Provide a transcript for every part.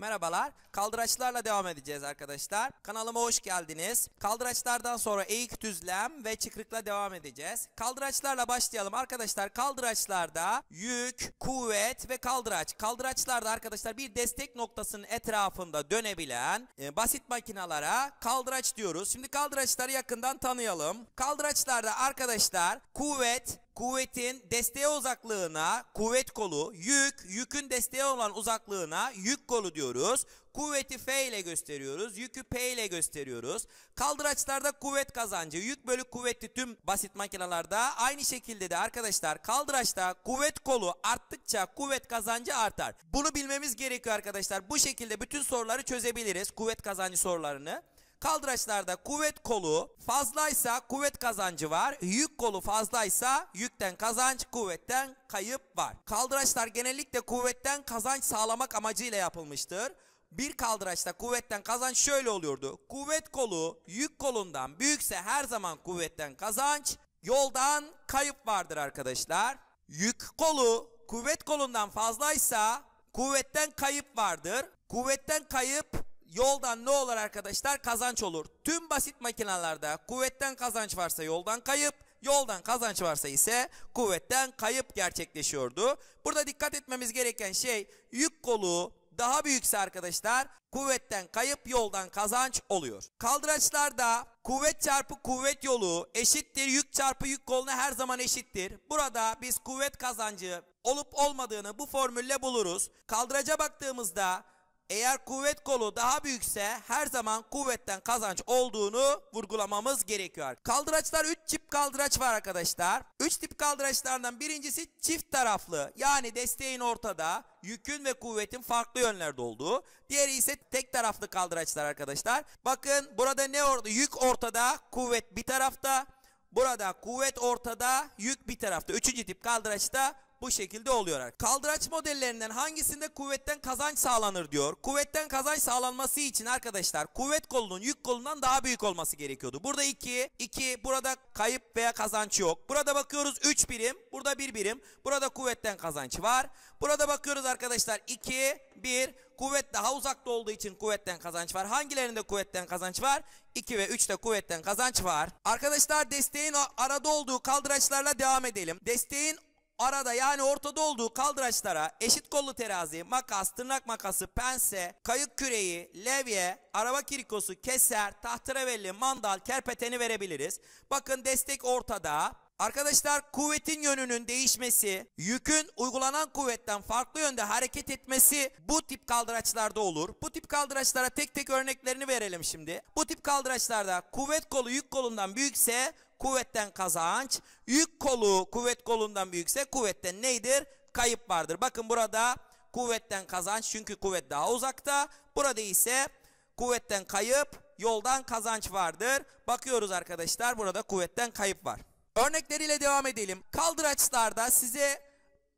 Merhabalar. Kaldıraçlarla devam edeceğiz arkadaşlar. Kanalıma hoş geldiniz. Kaldıraçlardan sonra eğik düzlem ve çıkrıkla devam edeceğiz. Kaldıraçlarla başlayalım arkadaşlar. Kaldıraçlarda yük, kuvvet ve kaldıraç. Kaldıraçlarda arkadaşlar bir destek noktasının etrafında dönebilen e, basit makinalara kaldıraç diyoruz. Şimdi kaldıraçları yakından tanıyalım. Kaldıraçlarda arkadaşlar kuvvet, kuvvetin desteğe uzaklığına kuvvet kolu, yük, yükün desteğe olan uzaklığına yük kolu diyoruz. Kuvveti F ile gösteriyoruz, yükü P ile gösteriyoruz. Kaldıraçlarda kuvvet kazancı, yük bölü kuvvetli tüm basit makinelerde Aynı şekilde de arkadaşlar kaldıraçta kuvvet kolu arttıkça kuvvet kazancı artar. Bunu bilmemiz gerekiyor arkadaşlar. Bu şekilde bütün soruları çözebiliriz, kuvvet kazancı sorularını. Kaldıraçlarda kuvvet kolu fazlaysa kuvvet kazancı var. Yük kolu fazlaysa yükten kazanç, kuvvetten kayıp var. Kaldıraçlar genellikle kuvvetten kazanç sağlamak amacıyla yapılmıştır bir kaldıraçta kuvvetten kazanç şöyle oluyordu. Kuvvet kolu yük kolundan büyükse her zaman kuvvetten kazanç, yoldan kayıp vardır arkadaşlar. Yük kolu kuvvet kolundan fazlaysa kuvvetten kayıp vardır. Kuvvetten kayıp Yoldan ne olur arkadaşlar? Kazanç olur. Tüm basit makinelerde kuvvetten kazanç varsa yoldan kayıp, yoldan kazanç varsa ise kuvvetten kayıp gerçekleşiyordu. Burada dikkat etmemiz gereken şey yük kolu daha büyükse arkadaşlar kuvvetten kayıp yoldan kazanç oluyor. Kaldıraçlarda kuvvet çarpı kuvvet yolu eşittir yük çarpı yük koluna her zaman eşittir. Burada biz kuvvet kazancı olup olmadığını bu formülle buluruz. Kaldıraca baktığımızda eğer kuvvet kolu daha büyükse her zaman kuvvetten kazanç olduğunu vurgulamamız gerekiyor. Kaldıraçlar 3 çift kaldıraç var arkadaşlar. 3 tip kaldıraçlardan birincisi çift taraflı yani desteğin ortada yükün ve kuvvetin farklı yönlerde olduğu. Diğeri ise tek taraflı kaldıraçlar arkadaşlar. Bakın burada ne orada? Yük ortada, kuvvet bir tarafta. Burada kuvvet ortada, yük bir tarafta. Üçüncü tip kaldıraçta bu şekilde oluyor. Kaldıraç modellerinden hangisinde kuvvetten kazanç sağlanır diyor. Kuvvetten kazanç sağlanması için arkadaşlar kuvvet kolunun yük kolundan daha büyük olması gerekiyordu. Burada 2, 2 burada kayıp veya kazanç yok. Burada bakıyoruz 3 birim, burada 1 birim. Burada kuvvetten kazanç var. Burada bakıyoruz arkadaşlar 2, 1 kuvvet daha uzakta olduğu için kuvvetten kazanç var. Hangilerinde kuvvetten kazanç var? 2 ve 3'te kuvvetten kazanç var. Arkadaşlar desteğin arada olduğu kaldıraçlarla devam edelim. Desteğin arada yani ortada olduğu kaldıraçlara eşit kollu terazi, makas, tırnak makası, pense, kayık küreği, levye, araba kirikosu, keser, tahterevelli, mandal, kerpeteni verebiliriz. Bakın destek ortada. Arkadaşlar kuvvetin yönünün değişmesi, yükün uygulanan kuvvetten farklı yönde hareket etmesi bu tip kaldıraçlarda olur. Bu tip kaldıraçlara tek tek örneklerini verelim şimdi. Bu tip kaldıraçlarda kuvvet kolu yük kolundan büyükse kuvvetten kazanç, yük kolu kuvvet kolundan büyükse kuvvetten neydir? Kayıp vardır. Bakın burada kuvvetten kazanç çünkü kuvvet daha uzakta. Burada ise kuvvetten kayıp, yoldan kazanç vardır. Bakıyoruz arkadaşlar burada kuvvetten kayıp var. Örnekleriyle devam edelim. Kaldıraçlarda size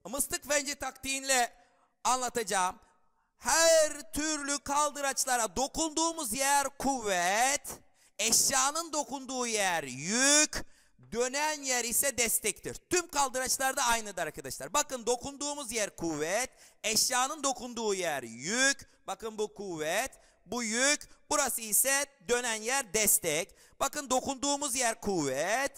mıstık fence taktiğinle anlatacağım. Her türlü kaldıraçlara dokunduğumuz yer kuvvet, Eşyanın dokunduğu yer yük, dönen yer ise destektir. Tüm kaldıraçlarda aynıdır arkadaşlar. Bakın dokunduğumuz yer kuvvet, eşyanın dokunduğu yer yük. Bakın bu kuvvet, bu yük. Burası ise dönen yer destek. Bakın dokunduğumuz yer kuvvet,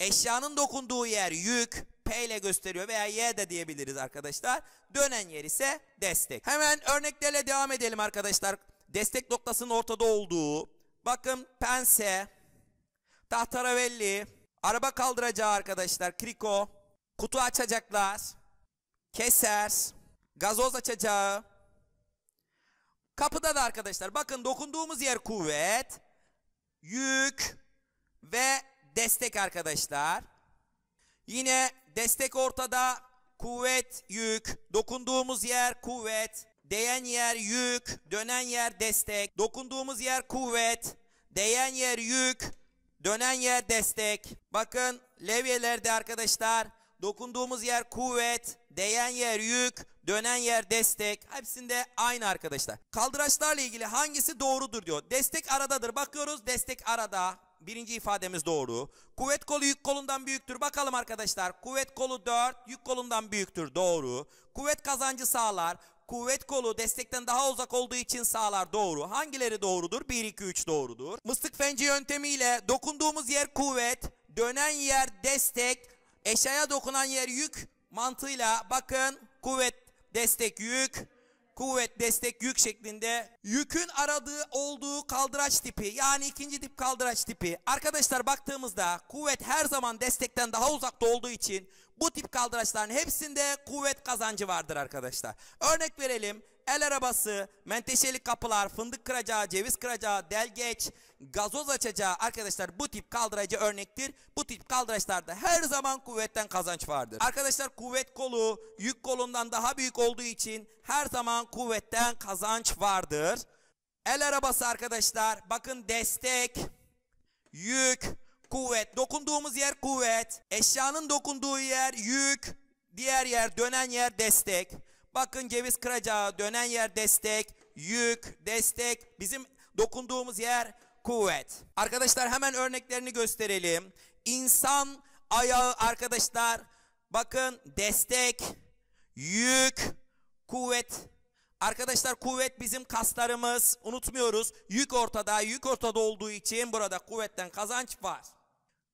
eşyanın dokunduğu yer yük. P ile gösteriyor veya Y de diyebiliriz arkadaşlar. Dönen yer ise destek. Hemen örneklerle devam edelim arkadaşlar. Destek noktasının ortada olduğu, Bakın pense, tahtaravelli, araba kaldıracağı arkadaşlar, kriko, kutu açacaklar, kesers, gazoz açacağı. Kapıda da arkadaşlar bakın dokunduğumuz yer kuvvet, yük ve destek arkadaşlar. Yine destek ortada, kuvvet, yük, dokunduğumuz yer kuvvet, Değen yer yük, dönen yer destek, dokunduğumuz yer kuvvet, değen yer yük, dönen yer destek. Bakın levyelerde arkadaşlar dokunduğumuz yer kuvvet, değen yer yük, dönen yer destek. Hepsinde aynı arkadaşlar. Kaldıraçlarla ilgili hangisi doğrudur diyor. Destek aradadır. Bakıyoruz destek arada. Birinci ifademiz doğru. Kuvvet kolu yük kolundan büyüktür. Bakalım arkadaşlar. Kuvvet kolu 4, yük kolundan büyüktür. Doğru. Kuvvet kazancı sağlar kuvvet kolu destekten daha uzak olduğu için sağlar doğru. Hangileri doğrudur? 1, 2, 3 doğrudur. Mıstık fenci yöntemiyle dokunduğumuz yer kuvvet, dönen yer destek, eşyaya dokunan yer yük mantığıyla bakın kuvvet destek yük, kuvvet destek yük şeklinde yükün aradığı olduğu kaldıraç tipi yani ikinci tip kaldıraç tipi. Arkadaşlar baktığımızda kuvvet her zaman destekten daha uzakta olduğu için bu tip kaldıraçların hepsinde kuvvet kazancı vardır arkadaşlar. Örnek verelim el arabası, menteşeli kapılar, fındık kıracağı, ceviz kıracağı, delgeç, gazoz açacağı arkadaşlar bu tip kaldıracı örnektir. Bu tip kaldıraçlarda her zaman kuvvetten kazanç vardır. Arkadaşlar kuvvet kolu yük kolundan daha büyük olduğu için her zaman kuvvetten kazanç vardır. El arabası arkadaşlar bakın destek, yük, kuvvet. Dokunduğumuz yer kuvvet. Eşyanın dokunduğu yer yük. Diğer yer dönen yer destek. Bakın ceviz kıracağı dönen yer destek. Yük, destek. Bizim dokunduğumuz yer kuvvet. Arkadaşlar hemen örneklerini gösterelim. İnsan ayağı arkadaşlar bakın destek, yük, kuvvet. Arkadaşlar kuvvet bizim kaslarımız unutmuyoruz. Yük ortada, yük ortada olduğu için burada kuvvetten kazanç var.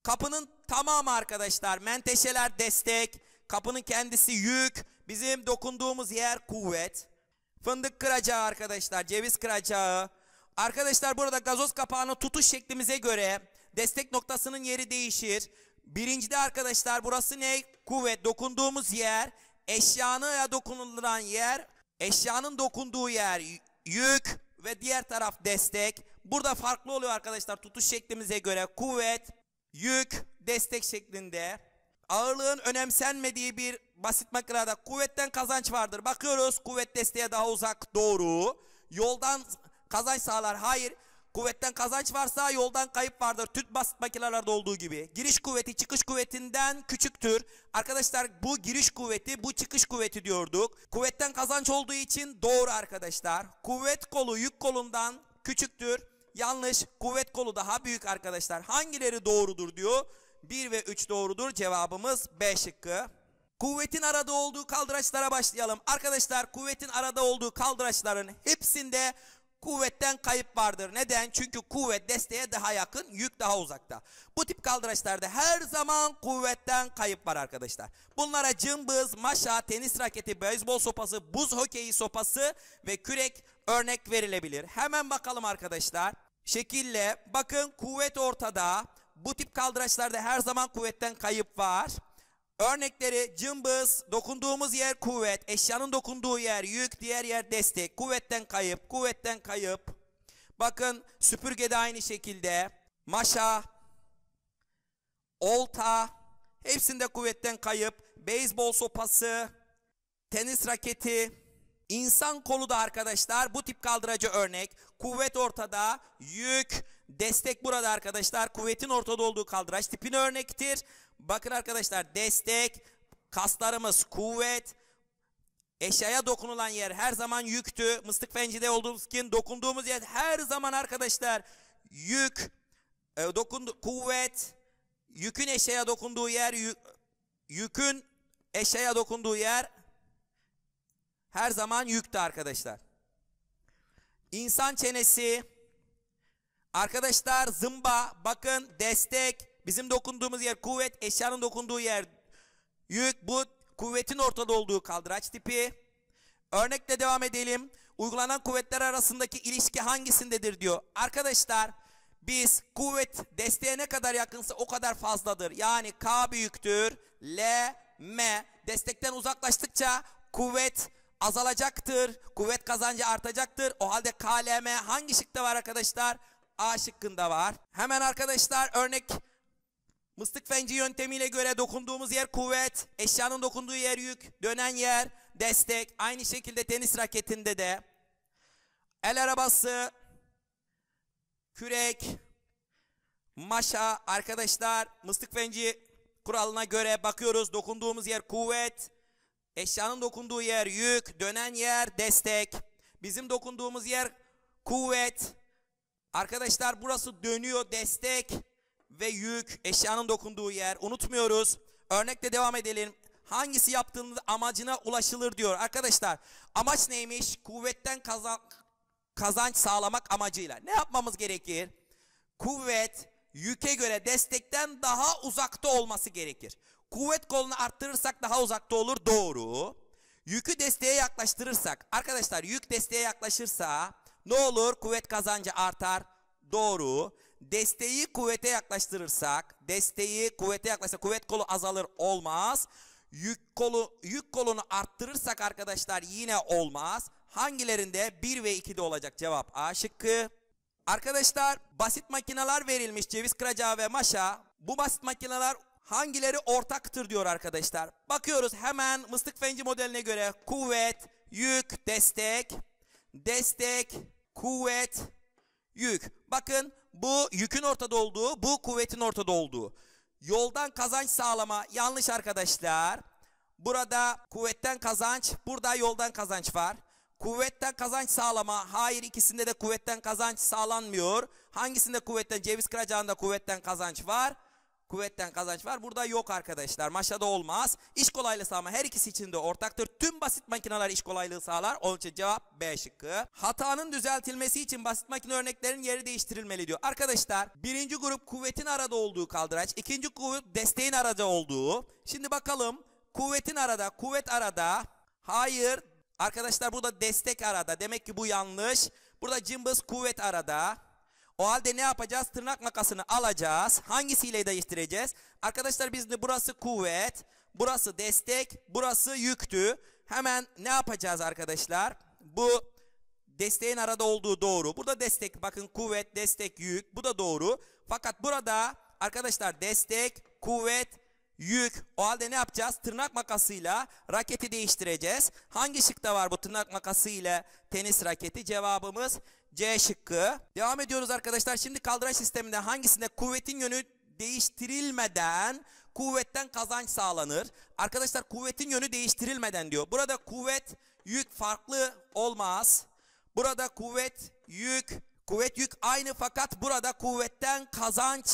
Kapının tamamı arkadaşlar menteşeler destek, kapının kendisi yük, bizim dokunduğumuz yer kuvvet. Fındık kıracağı arkadaşlar, ceviz kıracağı. Arkadaşlar burada gazoz kapağını tutuş şeklimize göre destek noktasının yeri değişir. Birincide arkadaşlar burası ne? Kuvvet, dokunduğumuz yer, eşyanıya dokunulan yer, eşyanın dokunduğu yer yük ve diğer taraf destek. Burada farklı oluyor arkadaşlar tutuş şeklimize göre kuvvet, yük, destek şeklinde ağırlığın önemsenmediği bir basit makinada kuvvetten kazanç vardır. Bakıyoruz kuvvet desteğe daha uzak doğru. Yoldan kazanç sağlar. Hayır. Kuvvetten kazanç varsa yoldan kayıp vardır. Tüt basit makinelerde olduğu gibi. Giriş kuvveti çıkış kuvvetinden küçüktür. Arkadaşlar bu giriş kuvveti bu çıkış kuvveti diyorduk. Kuvvetten kazanç olduğu için doğru arkadaşlar. Kuvvet kolu yük kolundan küçüktür yanlış. Kuvvet kolu daha büyük arkadaşlar. Hangileri doğrudur diyor. 1 ve 3 doğrudur. Cevabımız B şıkkı. Kuvvetin arada olduğu kaldıraçlara başlayalım. Arkadaşlar kuvvetin arada olduğu kaldıraçların hepsinde kuvvetten kayıp vardır. Neden? Çünkü kuvvet desteğe daha yakın, yük daha uzakta. Bu tip kaldıraçlarda her zaman kuvvetten kayıp var arkadaşlar. Bunlara cımbız, maşa, tenis raketi, beyzbol sopası, buz hokeyi sopası ve kürek örnek verilebilir. Hemen bakalım arkadaşlar. Şekille bakın kuvvet ortada. Bu tip kaldıraçlarda her zaman kuvvetten kayıp var. Örnekleri cımbız, dokunduğumuz yer kuvvet, eşyanın dokunduğu yer yük, diğer yer destek, kuvvetten kayıp, kuvvetten kayıp. Bakın süpürge de aynı şekilde, maşa, olta, hepsinde kuvvetten kayıp, beyzbol sopası, tenis raketi, insan kolu da arkadaşlar bu tip kaldıracı örnek, kuvvet ortada, yük, Destek burada arkadaşlar. Kuvvetin ortada olduğu kaldıraç tipine örnektir. Bakın arkadaşlar destek, kaslarımız kuvvet, Eşyaya dokunulan yer her zaman yüktü. Mıstık fencide olduğumuz için dokunduğumuz yer her zaman arkadaşlar yük, e, dokundu, kuvvet, yükün eşyaya dokunduğu yer, yük, yükün eşyaya dokunduğu yer her zaman yüktü arkadaşlar. İnsan çenesi, Arkadaşlar zımba bakın destek bizim dokunduğumuz yer kuvvet eşyanın dokunduğu yer yük bu kuvvetin ortada olduğu kaldıraç tipi. Örnekle devam edelim. Uygulanan kuvvetler arasındaki ilişki hangisindedir diyor. Arkadaşlar biz kuvvet desteğe ne kadar yakınsa o kadar fazladır. Yani K büyüktür. L, M. Destekten uzaklaştıkça kuvvet azalacaktır. Kuvvet kazancı artacaktır. O halde KLM hangi şıkta var arkadaşlar? A şıkkında var. Hemen arkadaşlar örnek mıstık fenci yöntemiyle göre dokunduğumuz yer kuvvet, eşyanın dokunduğu yer yük, dönen yer destek. Aynı şekilde tenis raketinde de el arabası, kürek, maşa arkadaşlar mıstık fenci kuralına göre bakıyoruz. Dokunduğumuz yer kuvvet, eşyanın dokunduğu yer yük, dönen yer destek. Bizim dokunduğumuz yer kuvvet, Arkadaşlar burası dönüyor destek ve yük eşyanın dokunduğu yer unutmuyoruz. Örnekle devam edelim. Hangisi yaptığınız amacına ulaşılır diyor. Arkadaşlar amaç neymiş? Kuvvetten kazan kazanç sağlamak amacıyla. Ne yapmamız gerekir? Kuvvet yüke göre destekten daha uzakta olması gerekir. Kuvvet kolunu arttırırsak daha uzakta olur doğru. Yükü desteğe yaklaştırırsak arkadaşlar yük desteğe yaklaşırsa ne olur kuvvet kazancı artar. Doğru. Desteği kuvvete yaklaştırırsak, desteği kuvvete yaklaştırırsak kuvvet kolu azalır olmaz. Yük kolu yük kolunu arttırırsak arkadaşlar yine olmaz. Hangilerinde 1 ve 2'de olacak cevap A şıkkı. Arkadaşlar basit makineler verilmiş ceviz kıracağı ve maşa. Bu basit makineler hangileri ortaktır diyor arkadaşlar. Bakıyoruz hemen mıstık fenci modeline göre kuvvet, yük, destek, destek, kuvvet, yük. Bakın bu yükün ortada olduğu, bu kuvvetin ortada olduğu. Yoldan kazanç sağlama yanlış arkadaşlar. Burada kuvvetten kazanç, burada yoldan kazanç var. Kuvvetten kazanç sağlama. Hayır ikisinde de kuvvetten kazanç sağlanmıyor. Hangisinde kuvvetten? Ceviz kıracağında kuvvetten kazanç var. Kuvvetten kazanç var. Burada yok arkadaşlar. maşada olmaz. İş kolaylığı sağlama her ikisi için de ortaktır. Tüm basit makineler iş kolaylığı sağlar. Onun için cevap B şıkkı. Hatanın düzeltilmesi için basit makine örneklerin yeri değiştirilmeli diyor. Arkadaşlar birinci grup kuvvetin arada olduğu kaldıraç. ikinci grup desteğin arada olduğu. Şimdi bakalım kuvvetin arada, kuvvet arada. Hayır. Arkadaşlar burada destek arada. Demek ki bu yanlış. Burada cımbız kuvvet arada. O halde ne yapacağız? Tırnak makasını alacağız. Hangisiyle değiştireceğiz? Arkadaşlar biz de burası kuvvet, burası destek, burası yüktü. Hemen ne yapacağız arkadaşlar? Bu desteğin arada olduğu doğru. Burada destek bakın kuvvet, destek, yük. Bu da doğru. Fakat burada arkadaşlar destek, kuvvet, yük. O halde ne yapacağız? Tırnak makasıyla raketi değiştireceğiz. Hangi şıkta var bu tırnak makasıyla tenis raketi? Cevabımız C şıkkı. Devam ediyoruz arkadaşlar. Şimdi kaldıraç sisteminde hangisinde kuvvetin yönü değiştirilmeden kuvvetten kazanç sağlanır? Arkadaşlar kuvvetin yönü değiştirilmeden diyor. Burada kuvvet, yük farklı olmaz. Burada kuvvet, yük, kuvvet, yük aynı fakat burada kuvvetten kazanç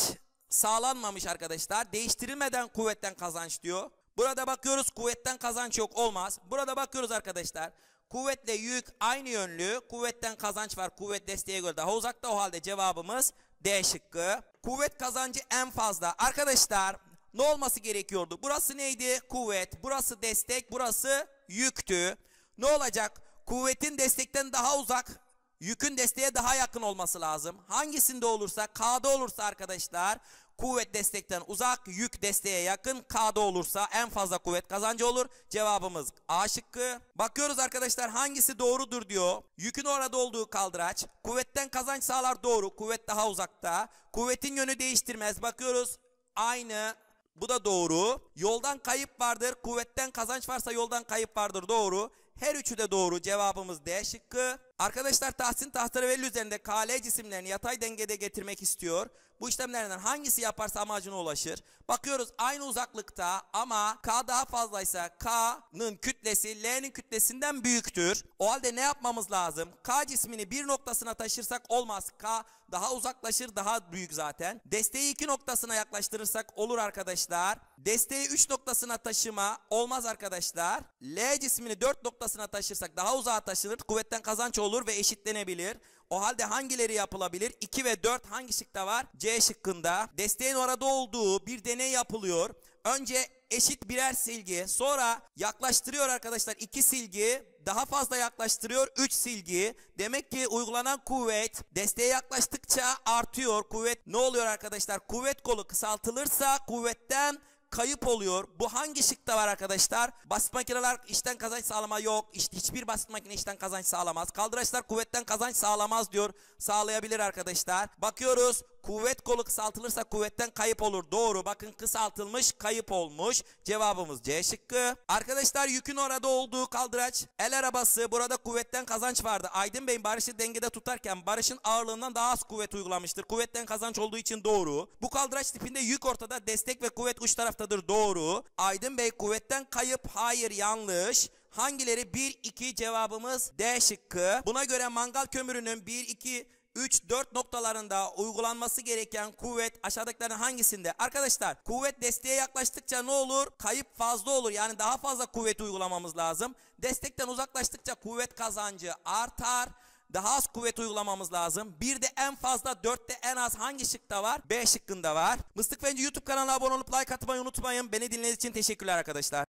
sağlanmamış arkadaşlar. Değiştirilmeden kuvvetten kazanç diyor. Burada bakıyoruz kuvvetten kazanç yok olmaz. Burada bakıyoruz arkadaşlar. Kuvvetle yük aynı yönlü. Kuvvetten kazanç var. Kuvvet desteğe göre daha uzakta. O halde cevabımız D şıkkı. Kuvvet kazancı en fazla. Arkadaşlar ne olması gerekiyordu? Burası neydi? Kuvvet. Burası destek. Burası yüktü. Ne olacak? Kuvvetin destekten daha uzak yükün desteğe daha yakın olması lazım. Hangisinde olursa K'da olursa arkadaşlar kuvvet destekten uzak yük desteğe yakın K'da olursa en fazla kuvvet kazancı olur. Cevabımız A şıkkı. Bakıyoruz arkadaşlar hangisi doğrudur diyor. Yükün orada olduğu kaldıraç. Kuvvetten kazanç sağlar doğru. Kuvvet daha uzakta. Kuvvetin yönü değiştirmez. Bakıyoruz aynı bu da doğru. Yoldan kayıp vardır. Kuvvetten kazanç varsa yoldan kayıp vardır. Doğru. Her üçü de doğru. Cevabımız D şıkkı. Arkadaşlar tahsin tahtarvelli üzerinde KL cisimlerini yatay dengede getirmek istiyor. Bu işlemlerden hangisi yaparsa amacına ulaşır. Bakıyoruz aynı uzaklıkta ama K daha fazlaysa K'nın kütlesi L'nin kütlesinden büyüktür. O halde ne yapmamız lazım? K cismini bir noktasına taşırsak olmaz. K daha uzaklaşır daha büyük zaten. Desteği iki noktasına yaklaştırırsak olur arkadaşlar. Desteği üç noktasına taşıma olmaz arkadaşlar. L cismini dört noktasına taşırsak daha uzağa taşınır. Kuvvetten kazanç olur olur ve eşitlenebilir. O halde hangileri yapılabilir? 2 ve 4 hangi şıkta var? C şıkkında. Desteğin orada olduğu bir deney yapılıyor. Önce eşit birer silgi, sonra yaklaştırıyor arkadaşlar 2 silgi, daha fazla yaklaştırıyor 3 silgi. Demek ki uygulanan kuvvet desteğe yaklaştıkça artıyor. Kuvvet ne oluyor arkadaşlar? Kuvvet kolu kısaltılırsa kuvvetten kayıp oluyor. Bu hangi şıkta var arkadaşlar? Basit makineler işten kazanç sağlama yok. İşte hiçbir basit makine işten kazanç sağlamaz. Kaldıraçlar kuvvetten kazanç sağlamaz diyor. Sağlayabilir arkadaşlar. Bakıyoruz. Kuvvet kolu kısaltılırsa kuvvetten kayıp olur. Doğru bakın kısaltılmış kayıp olmuş. Cevabımız C şıkkı. Arkadaşlar yükün orada olduğu kaldıraç. El arabası burada kuvvetten kazanç vardı. Aydın Bey'in barışı dengede tutarken barışın ağırlığından daha az kuvvet uygulamıştır. Kuvvetten kazanç olduğu için doğru. Bu kaldıraç tipinde yük ortada destek ve kuvvet uç taraftadır. Doğru. Aydın Bey kuvvetten kayıp. Hayır yanlış. Hangileri 1-2 cevabımız D şıkkı. Buna göre mangal kömürünün 1-2 3-4 noktalarında uygulanması gereken kuvvet aşağıdakilerin hangisinde? Arkadaşlar kuvvet desteğe yaklaştıkça ne olur? Kayıp fazla olur. Yani daha fazla kuvvet uygulamamız lazım. Destekten uzaklaştıkça kuvvet kazancı artar. Daha az kuvvet uygulamamız lazım. Bir de en fazla, dörtte en az hangi şıkta var? B şıkkında var. Mıstık Fenci YouTube kanalına abone olup like atmayı unutmayın. Beni dinlediğiniz için teşekkürler arkadaşlar.